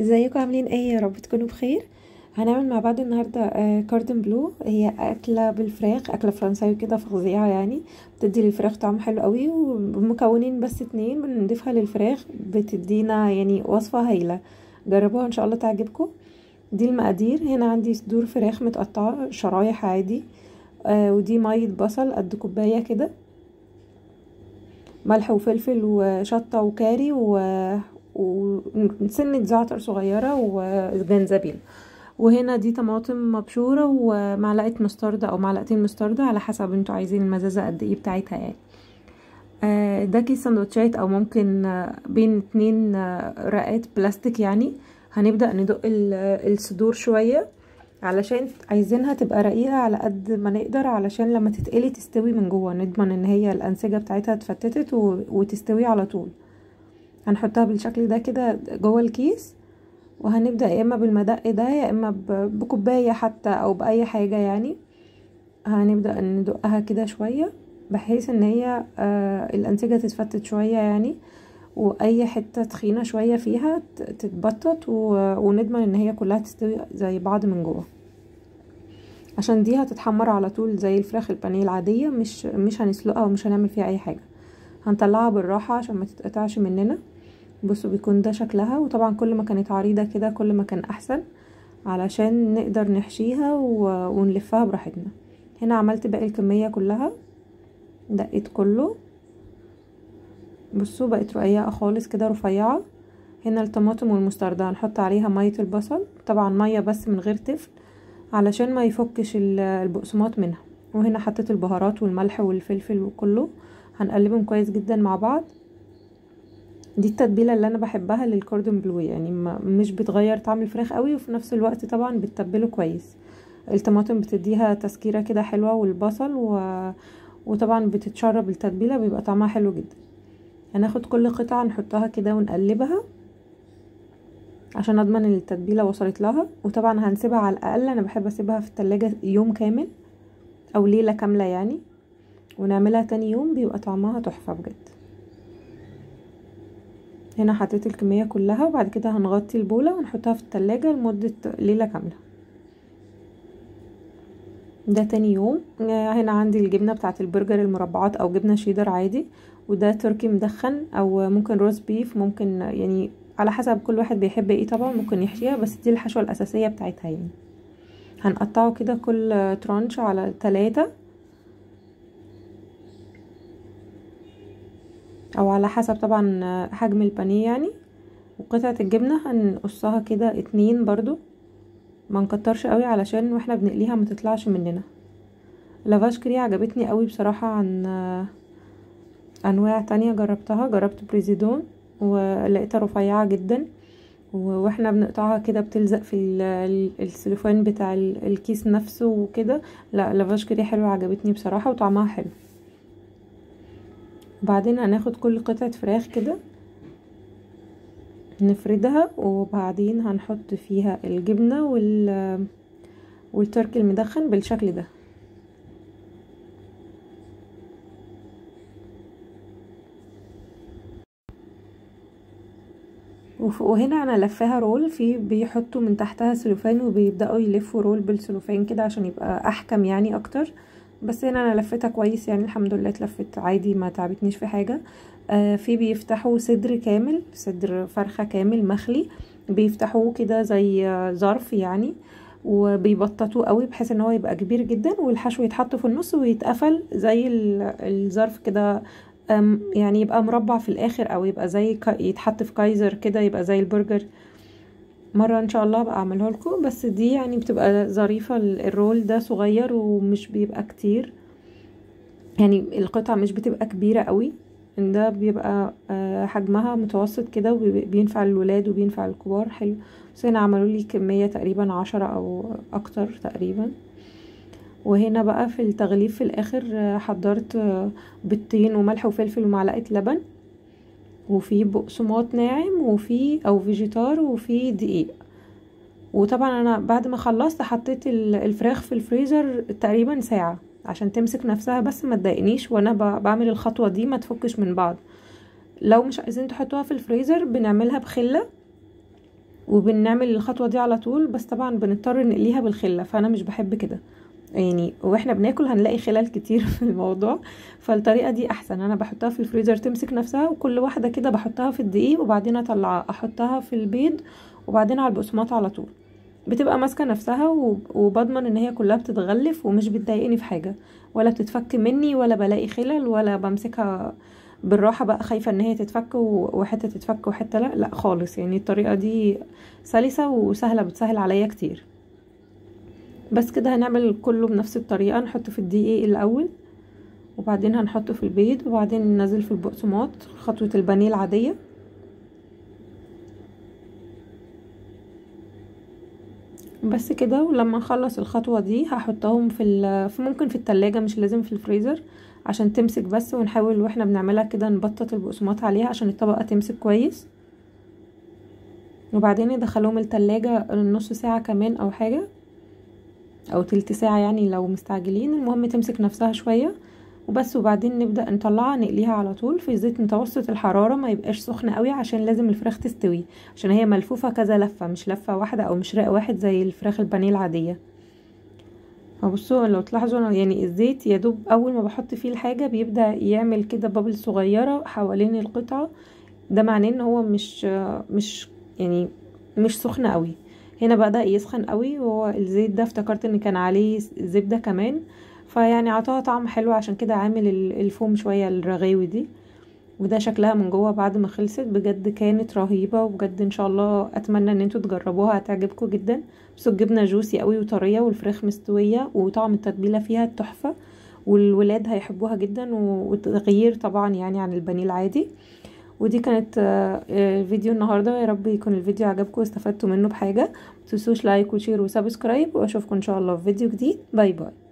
ازيكم عاملين ايه يا رب تكونوا بخير هنعمل مع بعض النهارده كاردن آه، بلو هي اكله بالفراخ اكله فرنساوي كده فظيعه يعني بتدي للفراخ طعم حلو قوي ومكونين بس اتنين بنضيفها للفراخ بتدينا يعني وصفه هايله جربوها ان شاء الله تعجبكم دي المقادير هنا عندي صدور فراخ متقطعه شرايح عادي آه، ودي ميه بصل قد كوبايه كده ملح وفلفل وشطه وكاري وسنة زعتر صغيرة وجنزبيل وهنا دي طماطم مبشورة ومعلقة مستردة أو معلقتين مستردة على حسب انتوا عايزين المزازة قد ايه بتاعتها يعني آه ده كيس سندوتشات او ممكن آه بين اتنين آه رقات بلاستيك يعني هنبدأ ندق الصدور شوية علشان عايزينها تبقى رقيقة على قد ما نقدر علشان لما تتقلي تستوي من جوه نضمن ان هي الانسجة بتاعتها اتفتتت وتستوي على طول هنحطها بالشكل ده كده جوه الكيس وهنبدأ يا اما بالمدق ده يا اما بكوباية حتى او باي حاجة يعني هنبدأ ندقها كده شوية بحيث ان هي آه الانسجة تتفتت شوية يعني واي حتة تخينة شوية فيها تتبطط ونضمن ان هي كلها تستوي زي بعض من جوه عشان دي هتتحمر على طول زي الفراخ البانيه العادية مش مش هنسلقها ومش هنعمل فيها اي حاجة هنطلعها بالراحة عشان ما تتقطعش مننا بصوا بيكون ده شكلها وطبعا كل ما كانت عريضة كده كل ما كان احسن علشان نقدر نحشيها ونلفها براحتنا هنا عملت باقي الكمية كلها دقيت كله بصوا بقت رقيقة خالص كده رفيعة هنا الطماطم والمستردة هنحط عليها مية البصل طبعا مية بس من غير تفل علشان ما يفكش البقسماط منها وهنا حطيت البهارات والملح والفلفل وكله هنقلبهم كويس جدا مع بعض دي التتبيله اللي انا بحبها للكوردون بلو يعني ما مش بتغير طعم الفراخ قوي وفي نفس الوقت طبعا بتتبله كويس الطماطم بتديها تسكيره كده حلوه والبصل و... وطبعا بتتشرب التتبيله بيبقى طعمها حلو جدا هناخد يعني كل قطعه نحطها كده ونقلبها عشان اضمن ان التتبيله وصلت لها وطبعا هنسيبها على الاقل انا بحب اسيبها في التلاجة يوم كامل او ليله كامله يعني ونعملها تاني يوم بيبقى طعمها تحفه بجد هنا حطيت الكمية كلها وبعد كده هنغطي البولة ونحطها في التلاجة لمدة ليلة كاملة ده تاني يوم آه، هنا عندي الجبنة بتاعة البرجر المربعات او جبنة شيدر عادي وده تركي مدخن او ممكن روز بيف ممكن يعني على حسب كل واحد بيحب ايه طبعا ممكن يحشيها بس دي الحشوة الاساسية بتاعتها يعني هنقطعه كده كل ترانش على تلاتة او على حسب طبعا حجم البانيه يعني وقطعة الجبنة هنقصها كده اتنين برضو ما نكترش قوي علشان واحنا بنقليها ما تطلعش مننا لافاش كري عجبتني قوي بصراحة عن انواع تانية جربتها جربت بريزيدون ولقيتها رفيعة جدا واحنا بنقطعها كده بتلزق في السلوفان بتاع الكيس نفسه وكده لا لافاش كري حلوة عجبتني بصراحة وطعمها حلو وبعدين هناخد كل قطعة فراخ كده نفردها وبعدين هنحط فيها الجبنة وال والتركي المدخن بالشكل ده وهنا انا لفاها رول في بيحطوا من تحتها سلوفان وبيبداوا يلفوا رول بالسلوفان كده عشان يبقى احكم يعني اكتر بس هنا انا لفتها كويس يعني الحمد لله اتلفت عادي ما تعبتنيش في حاجه آه في بيفتحوا صدر كامل صدر فرخه كامل مخلي بيفتحوه كده زي ظرف يعني وبيبططوه قوي بحيث ان هو يبقى كبير جدا والحشو يتحط في النص ويتقفل زي الظرف كده يعني يبقى مربع في الاخر او يبقى زي يتحط في كايزر كده يبقى زي البرجر مره ان شاء الله هبقى اعملها لكم بس دي يعني بتبقى ظريفه الرول ده صغير ومش بيبقى كتير يعني القطعه مش بتبقى كبيره قوي ان ده بيبقى آه، حجمها متوسط كده وبينفع للولاد وبينفع للكبار حلو بس هنا عملوا لي كميه تقريبا عشرة او اكتر تقريبا وهنا بقى في التغليف في الاخر آه، حضرت آه، بطين وملح وفلفل ومعلقه لبن وفي بقسماط ناعم وفي او فيجيتار وفي دقيق وطبعا انا بعد ما خلصت حطيت الفراخ في الفريزر تقريبا ساعه عشان تمسك نفسها بس ما تضايقنيش وانا بعمل الخطوه دي ما تفكش من بعض لو مش عايزين تحطوها في الفريزر بنعملها بخله وبنعمل الخطوه دي على طول بس طبعا بنضطر نقليها بالخله فانا مش بحب كده يعني واحنا بناكل هنلاقي خلال كتير في الموضوع فالطريقه دي احسن انا بحطها في الفريزر تمسك نفسها وكل واحده كده بحطها في الدقيق وبعدين اطلعها احطها في البيض وبعدين على البقسماط على طول بتبقى ماسكه نفسها وبضمن ان هي كلها بتتغلف ومش بتضايقني في حاجه ولا بتتفك مني ولا بلاقي خلل ولا بمسكها بالراحه بقى خايفه ان هي تتفك وحته تتفك وحته لا لا خالص يعني الطريقه دي سلسه وسهله بتسهل عليا كتير بس كده هنعمل كله بنفس الطريقة نحطه في الدقيق الأول وبعدين هنحطه في البيض وبعدين ننزل في البقسماط خطوة البانيه العادية بس كده ولما اخلص الخطوة دي هحطهم في, في ممكن في التلاجة مش لازم في الفريزر عشان تمسك بس ونحاول واحنا بنعملها كده نبطط البقسماط عليها عشان الطبقة تمسك كويس وبعدين ندخلهم التلاجة نص ساعة كمان او حاجة او تلت ساعة يعني لو مستعجلين المهم تمسك نفسها شوية وبس وبعدين نبدأ نطلعها نقليها على طول في زيت متوسط الحرارة ما يبقاش سخن قوي عشان لازم الفراخ تستوي عشان هي ملفوفة كذا لفة مش لفة واحدة او مشرق واحد زي الفراخ البانيه العادية فبصوا لو تلاحظوا يعني الزيت يا دوب اول ما بحط فيه الحاجة بيبدأ يعمل كده بابل صغيرة حوالين القطعة ده معناه ان هو مش مش يعني مش سخن قوي هنا بدأ يسخن قوي وهو الزيت ده افتكرت ان كان عليه زبدة كمان فيعني عطاها طعم حلو عشان كده عامل الفوم شوية الرغاوي دي وده شكلها من جوه بعد ما خلصت بجد كانت رهيبة وبجد ان شاء الله اتمنى ان انتوا تجربوها هتعجبكم جدا بس الجبنة جوسي قوي وطرية والفراخ مستوية وطعم التتبيلة فيها تحفة والولاد هيحبوها جدا وتغيير طبعا يعني عن البني العادي ودي كانت آه، الفيديو النهارده يا رب يكون الفيديو عجبكم واستفدتوا منه بحاجه متنسوش لايك وشير وسبسكرايب واشوفكم ان شاء الله في فيديو جديد باي باي